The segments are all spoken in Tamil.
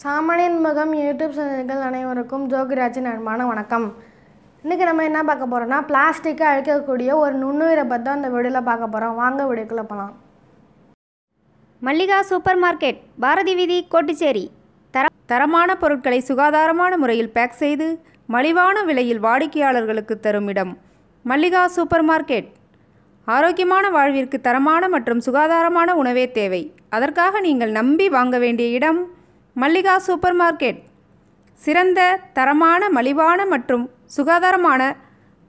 சாமானியன் முகம் யூடியூப் சேனல்கள் அனைவருக்கும் ஜோகிராஜின் அன்பான வணக்கம் இன்றைக்கி நம்ம என்ன பார்க்க போகிறோம்னா பிளாஸ்டிக்கை அழிக்கக்கூடிய ஒரு நுண்ணுயிரை பற்றி அந்த வீடியோவில் பார்க்க போகிறோம் வாங்க வீடியோக்குள்ள போகலாம் மல்லிகா சூப்பர் மார்க்கெட் பாரதி வீதி கோட்டிச்சேரி தர தரமான பொருட்களை சுகாதாரமான முறையில் பேக் செய்து மலிவான விலையில் வாடிக்கையாளர்களுக்கு தரும் இடம் மல்லிகா சூப்பர் மார்க்கெட் ஆரோக்கியமான வாழ்விற்கு தரமான மற்றும் சுகாதாரமான உணவே தேவை அதற்காக நீங்கள் நம்பி வாங்க வேண்டிய இடம் மல்லிகா சூப்பர் மார்க்கெட் சிறந்த தரமான மலிவான மற்றும் சுகாதாரமான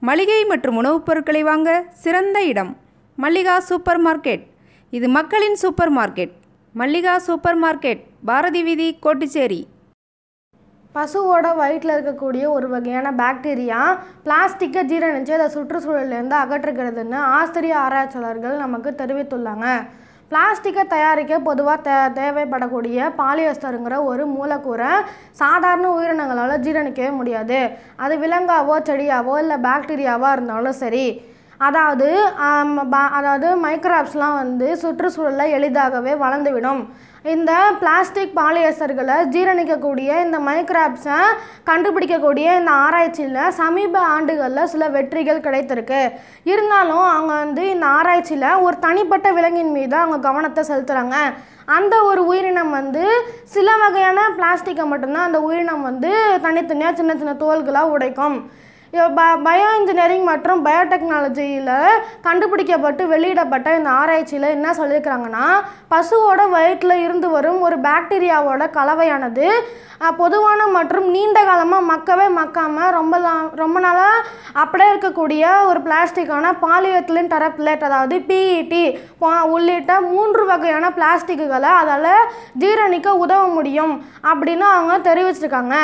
மளிகை மற்றும் உணவுப் பொருட்களை வாங்க சிறந்த இடம் மல்லிகா சூப்பர் மார்க்கெட் இது மக்களின் super market Mallika super market Bharathi வீதி கோட்டுச்சேரி பசுவோட வயிற்றில் இருக்கக்கூடிய ஒரு வகையான பாக்டீரியா பிளாஸ்டிக்கை ஜீரணிச்சு அதை சுற்றுச்சூழலேருந்து அகற்றுகிறதுன்னு ஆஸ்திரிய ஆராய்ச்சியாளர்கள் நமக்கு தெரிவித்துள்ளாங்க பிளாஸ்டிக்கை தயாரிக்க பொதுவாக தே தேவைப்படக்கூடிய பாலியஸ்டருங்கிற ஒரு மூலக்கூறை சாதாரண உயிரினங்களால் ஜீரணிக்கவே முடியாது அது விலங்காவோ செடியாவோ இல்லை பாக்டீரியாவோ இருந்தாலும் சரி அதாவது அதாவது மைக்ராப்ஸ்லாம் வந்து சுற்றுச்சூழலில் எளிதாகவே வளர்ந்துவிடும் இந்த பிளாஸ்டிக் பாலியஸ்டர்களை ஜீரணிக்கக்கூடிய இந்த மைக்ராப்ஸை கண்டுபிடிக்கக்கூடிய இந்த ஆராய்ச்சியில் சமீப ஆண்டுகளில் சில வெற்றிகள் கிடைத்திருக்கு இருந்தாலும் அவங்க வந்து இந்த ஆராய்ச்சியில் ஒரு தனிப்பட்ட விலங்கின் மீது அவங்க கவனத்தை செலுத்துகிறாங்க அந்த ஒரு உயிரினம் வந்து சில வகையான பிளாஸ்டிக்கை மட்டும்தான் அந்த உயிரினம் வந்து தனித்தனியாக சின்ன சின்ன தோல்களாக உடைக்கும் பயோ இன்ஜினியரிங் மற்றும் பயோடெக்னாலஜியில் கண்டுபிடிக்கப்பட்டு வெளியிடப்பட்ட இந்த ஆராய்ச்சியில் என்ன சொல்லியிருக்கிறாங்கன்னா பசுவோட வயிற்றில் இருந்து வரும் ஒரு பாக்டீரியாவோட கலவையானது பொதுவான மற்றும் நீண்ட காலமாக மக்கவே மக்காமல் ரொம்ப ரொம்ப நாளாக அப்படியே இருக்கக்கூடிய ஒரு பிளாஸ்டிக்கான பாலியத்திலின் டெரப்லேட் அதாவது e பிஇடி உள்ளிட்ட மூன்று வகையான பிளாஸ்டிக்குகளை அதால் ஜீரணிக்க உதவ முடியும் அப்படின்னு அவங்க தெரிவிச்சிருக்காங்க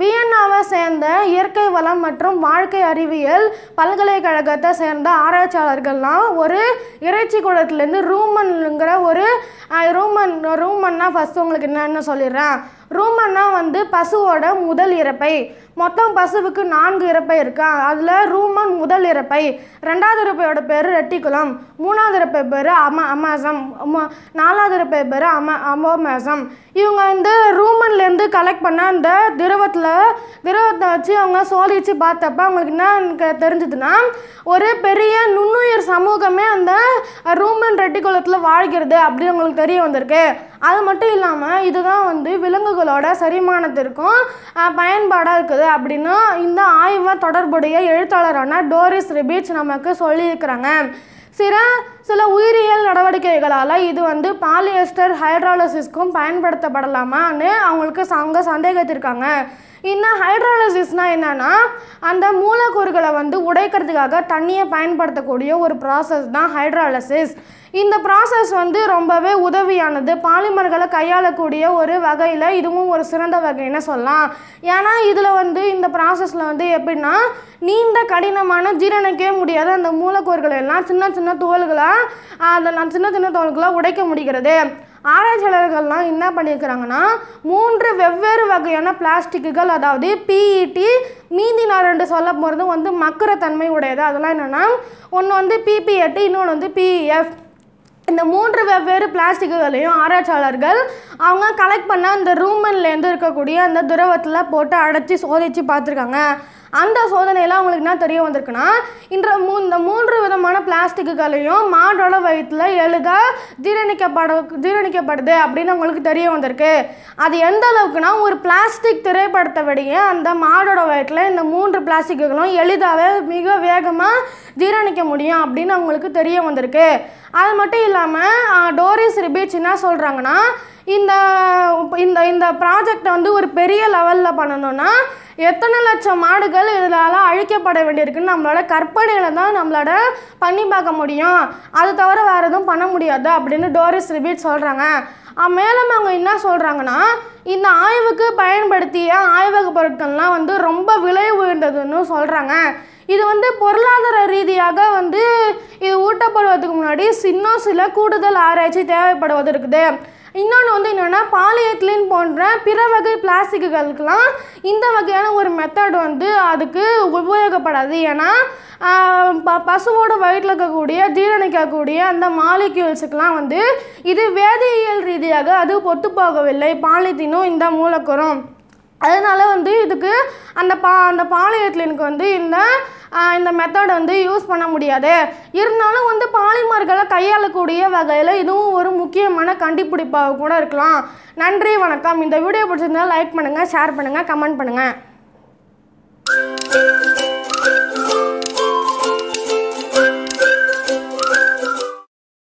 வியன்னாவை சேர்ந்த இயற்கை வளம் மற்றும் வாழ்க்கை அறிவியல் பல்கலைக்கழகத்தை சேர்ந்த ஆராய்ச்சியாளர்கள்லாம் ஒரு இறைச்சி கூடத்துலேருந்து ரூமன்ங்கிற ஒரு ரூமன் ரூமன்னா ஃபஸ்ட்டு உங்களுக்கு என்னென்னு சொல்லிடுறேன் ரூமன்னா வந்து பசுவோட முதல் இறப்பை மொத்தம் பசுவுக்கு நான்கு இறப்பை இருக்கா அதில் ரூமன் முதல் இறப்பை ரெண்டாவது இறப்பையோட பேர் ரெட்டிகுளம் மூணாவது இறப்பை பேர் அம அமேசம் நாலாவது இறப்பை பேர் அம அமோமேசம் இவங்க வந்து ரூமன்லேருந்து கலெக்ட் பண்ண அந்த திரவத்தில் திரவத்தை வச்சு அவங்க சோதித்து பார்த்தப்ப அவங்களுக்கு என்ன தெரிஞ்சதுன்னா ஒரு பெரிய நுண்ணுயிர் சமூகமே அந்த ரூமன் ரெட்டிகுலத்தில் வாழ்கிறது அப்படின்னு அவங்களுக்கு தெரிய வந்திருக்கு அது மட்டும் இல்லாமல் இதுதான் வந்து விலங்குகளோட செரிமானத்திற்கும் பயன்பாடாக இருக்குது அப்படின்னு இந்த ஆய்வை தொடர்புடைய எழுத்தாளரான டோரிஸ் ரிபீச் நமக்கு சொல்லியிருக்கிறாங்க சில சில உயிரியல் நடவடிக்கைகளால் இது வந்து பாலியஸ்டர் ஹைட்ராலசிஸ்க்கும் பயன்படுத்தப்படலாமான்னு அவங்களுக்கு சங்க சந்தேகத்திருக்காங்க இன்னும் ஹைட்ராலசிஸ்னால் என்னென்னா அந்த மூலக்கூறுகளை வந்து உடைக்கிறதுக்காக தண்ணியை பயன்படுத்தக்கூடிய ஒரு ப்ராசஸ் தான் ஹைட்ராலசிஸ் இந்த ப்ராசஸ் வந்து ரொம்பவே உதவியானது பாலிமர்களை கையாளக்கூடிய ஒரு வகையில் இதுவும் ஒரு சிறந்த வகைன்னு சொல்லலாம் ஏன்னா இதில் வந்து இந்த ப்ராசஸில் வந்து எப்படின்னா நீண்ட கடினமான ஜீரணிக்கவே முடியாத அந்த மூலக்கூறுகளை எல்லாம் சின்ன சின்ன தோள்களாக அதெல்லாம் சின்ன சின்ன தோள்களாக உடைக்க முடிகிறது ஆராய்ச்சியாளர்கள்லாம் என்ன பண்ணியிருக்கிறாங்கன்னா மூன்று வெவ்வேறு வகையான பிளாஸ்டிக்குகள் அதாவது பிஇடி e மீதி நான் ரெண்டு சொல்ல போகிறது வந்து மக்கிற தன்மை உடையது அதெல்லாம் என்னென்னா ஒன்று வந்து பிபிஎட்டு e இன்னொன்று வந்து பிஇஎஃப் இந்த மூன்று வெவ்வேறு பிளாஸ்டிக்குகளையும் ஆராய்ச்சியாளர்கள் அவங்க கலெக்ட் பண்ண அந்த ரூமன்லேருந்து இருக்கக்கூடிய அந்த துரவத்தில் போட்டு அடைச்சி சோதித்து பார்த்துருக்காங்க அந்த சோதனையில் அவங்களுக்கு என்ன தெரிய வந்திருக்குன்னா இன்ற மூ இந்த மூன்று விதமான பிளாஸ்டிக்குகளையும் மாடோட வயிற்றில் எளிதாக ஜீரணிக்கப்பட ஜீரணிக்கப்படுது அப்படின்னு அவங்களுக்கு தெரிய வந்திருக்கு அது எந்த அளவுக்குனா ஒரு பிளாஸ்டிக் திரைப்படத்தை விடையே அந்த மாடோட வயிற்றில் இந்த மூன்று பிளாஸ்டிக்குகளும் எளிதாகவே மிக வேகமாக ஜீரணிக்க முடியும் அப்படின்னு அவங்களுக்கு தெரிய வந்திருக்கு அது மட்டும் இல்லை இல்லாமல் டோரிஸ் ரிபீட்ஸ் என்ன சொல்கிறாங்கன்னா இந்த இந்த இந்த ப்ராஜெக்டை வந்து ஒரு பெரிய லெவலில் பண்ணணும்னா எத்தனை லட்சம் மாடுகள் இதனால் அழிக்கப்பட வேண்டியிருக்குன்னு நம்மளோட கற்பனையில் தான் நம்மளோட பண்ணி பார்க்க முடியும் அது தவிர வேறு எதுவும் பண்ண முடியாது அப்படின்னு டோரிஸ் ரிபீட் சொல்கிறாங்க மேலும் அவங்க என்ன சொல்கிறாங்கன்னா இந்த ஆய்வுக்கு பயன்படுத்திய ஆய்வக பொருட்கள்லாம் வந்து ரொம்ப விலை உயர்ந்ததுன்னு சொல்கிறாங்க இது வந்து பொருளாதார ரீதியாக வந்து இது ஊட்டப்படுவதற்கு முன்னாடி இன்னும் சில கூடுதல் ஆராய்ச்சி தேவைப்படுவது இருக்குது இன்னொன்று வந்து என்னென்னா பாலியத்திலின் போன்ற பிற வகை பிளாஸ்டிக்குகளுக்கெல்லாம் இந்த வகையான ஒரு மெத்தட் வந்து அதுக்கு உபயோகப்படாது ஏன்னா ப பசுவோட வயிற்றில் இருக்கக்கூடிய ஜீரணிக்கக்கூடிய அந்த மாலிக்யூல்ஸுக்கெலாம் வந்து இது வேதியியல் ரீதியாக அது ஒத்துப்போகவில்லை போகவில்லை பாலித்தீனும் இந்த மூலக்கூறும் அதனால் வந்து இதுக்கு அந்த பா அந்த எனக்கு வந்து இந்த இந்த மெத்தட் வந்து யூஸ் பண்ண முடியாது இருந்தாலும் வந்து பாலிமார்களை கையாளக்கூடிய வகையில் இதுவும் ஒரு முக்கியமான கண்டுபிடிப்பாக கூட இருக்கலாம் நன்றி வணக்கம் இந்த வீடியோ பிடிச்சிருந்தால் லைக் பண்ணுங்கள் ஷேர் பண்ணுங்கள் கமெண்ட் பண்ணுங்கள்